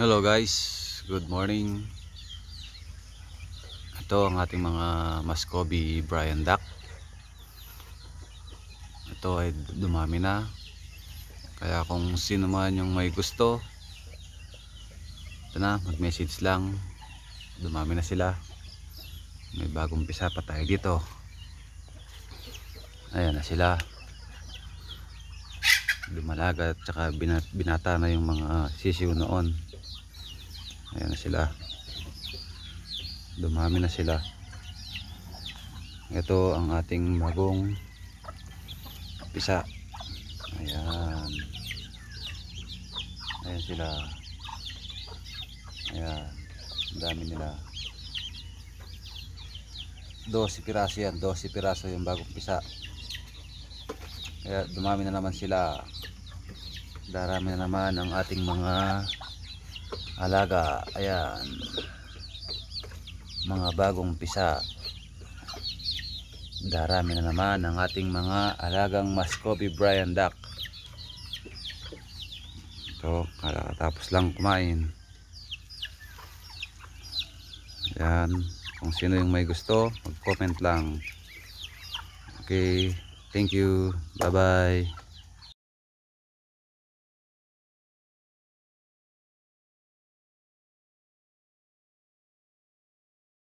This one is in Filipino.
Hello guys, good morning Ito ang ating mga Muscovy Brian Duck Ito ay dumami na Kaya kung sino man yung may gusto ito na mag message lang dumami na sila may bagong pisa pa tayo dito ayan na sila lumalaga at saka binata na yung mga sisiw noon ayan na sila dumami na sila ito ang ating magong pisa ayan ayan sila Ayan. Ang dami nila. 12 piraso yan. 12 piraso yung bagong pisa. Kaya dumami na naman sila. Darami na naman ang ating mga alaga. Ayan. Mga bagong pisa. Darami na naman ang ating mga alagang Muscovy Brian Duck. Ito, so, kakatapos lang kumain. Yan. Kung sino yung may gusto, mag-comment lang. Okay. Thank you. Bye-bye.